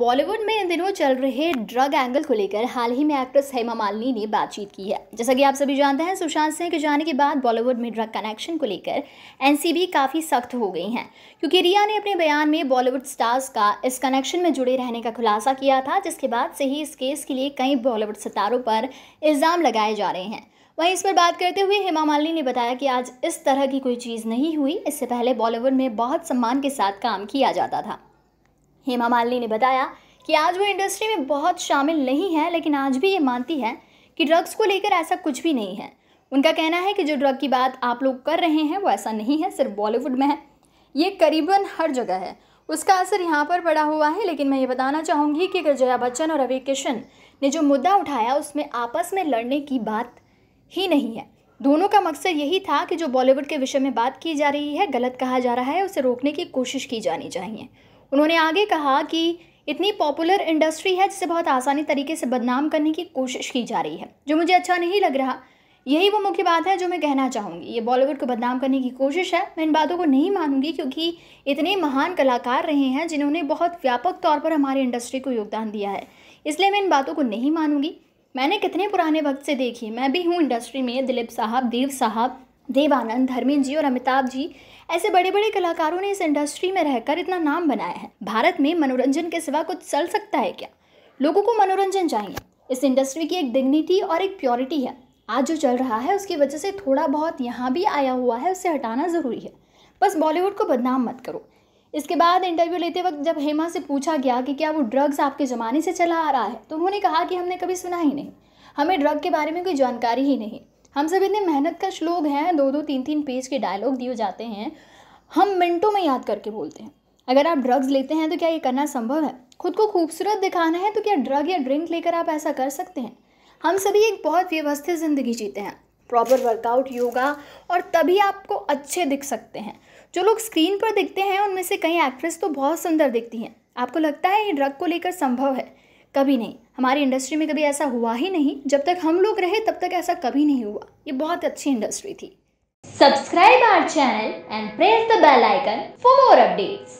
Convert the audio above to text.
बॉलीवुड में इन दिनों चल रहे ड्रग एंगल को लेकर हाल ही में एक्ट्रेस हेमा मालिनी ने बातचीत की है जैसा कि आप सभी जानते हैं सुशांत सिंह के जाने के बाद बॉलीवुड में ड्रग कनेक्शन को लेकर एनसीबी काफ़ी सख्त हो गई हैं क्योंकि रिया ने अपने बयान में बॉलीवुड स्टार्स का इस कनेक्शन में जुड़े रहने का खुलासा किया था जिसके बाद से ही इस केस के लिए कई बॉलीवुड सितारों पर इल्ज़ाम लगाए जा रहे हैं वहीं इस पर बात करते हुए हेमा मालिनी ने बताया कि आज इस तरह की कोई चीज़ नहीं हुई इससे पहले बॉलीवुड में बहुत सम्मान के साथ काम किया जाता था हेमा मालिनी ने बताया कि आज वो इंडस्ट्री में बहुत शामिल नहीं है लेकिन आज भी ये मानती है कि ड्रग्स को लेकर ऐसा कुछ भी नहीं है उनका कहना है कि जो ड्रग की बात आप लोग कर रहे हैं वो ऐसा नहीं है सिर्फ बॉलीवुड में है ये करीबन हर जगह है उसका असर यहाँ पर पड़ा हुआ है लेकिन मैं ये बताना चाहूँगी कि अगर जया बच्चन और रवि किशन ने जो मुद्दा उठाया उसमें आपस में लड़ने की बात ही नहीं है दोनों का मकसद यही था कि जो बॉलीवुड के विषय में बात की जा रही है गलत कहा जा रहा है उसे रोकने की कोशिश की जानी चाहिए उन्होंने आगे कहा कि इतनी पॉपुलर इंडस्ट्री है जिसे बहुत आसानी तरीके से बदनाम करने की कोशिश की जा रही है जो मुझे अच्छा नहीं लग रहा यही वो मुख्य बात है जो मैं कहना चाहूँगी ये बॉलीवुड को बदनाम करने की कोशिश है मैं इन बातों को नहीं मानूंगी क्योंकि इतने महान कलाकार रहे हैं जिन्होंने बहुत व्यापक तौर पर हमारी इंडस्ट्री को योगदान दिया है इसलिए मैं इन बातों को नहीं मानूंगी मैंने कितने पुराने वक्त से देखी मैं भी हूँ इंडस्ट्री में दिलीप साहब देव साहब देवानंद धर्मेंद्र जी और अमिताभ जी ऐसे बड़े बड़े कलाकारों ने इस इंडस्ट्री में रहकर इतना नाम बनाया है भारत में मनोरंजन के सिवा कुछ चल सकता है क्या लोगों को मनोरंजन चाहिए इस इंडस्ट्री की एक डिग्निटी और एक प्योरिटी है आज जो चल रहा है उसकी वजह से थोड़ा बहुत यहाँ भी आया हुआ है उसे हटाना ज़रूरी है बस बॉलीवुड को बदनाम मत करो इसके बाद इंटरव्यू लेते वक्त जब हेमा से पूछा गया कि क्या वो ड्रग्स आपके ज़माने से चला आ रहा है तो उन्होंने कहा कि हमने कभी सुना ही नहीं हमें ड्रग के बारे में कोई जानकारी ही नहीं हम सब इतने मेहनत कश लोग हैं दो दो तीन तीन पेज के डायलॉग दिए जाते हैं हम मिनटों में याद करके बोलते हैं अगर आप ड्रग्स लेते हैं तो क्या ये करना संभव है खुद को खूबसूरत दिखाना है तो क्या ड्रग या ड्रिंक लेकर आप ऐसा कर सकते हैं हम सभी एक बहुत व्यवस्थित ज़िंदगी जीते हैं प्रॉपर वर्कआउट योगा और तभी आपको अच्छे दिख सकते हैं जो लोग स्क्रीन पर दिखते हैं उनमें से कई एक्ट्रेस तो बहुत सुंदर दिखती हैं आपको लगता है ये ड्रग को लेकर संभव है कभी नहीं हमारी इंडस्ट्री में कभी ऐसा हुआ ही नहीं जब तक हम लोग रहे तब तक ऐसा कभी नहीं हुआ ये बहुत अच्छी इंडस्ट्री थी subscribe our channel and press the bell icon for more updates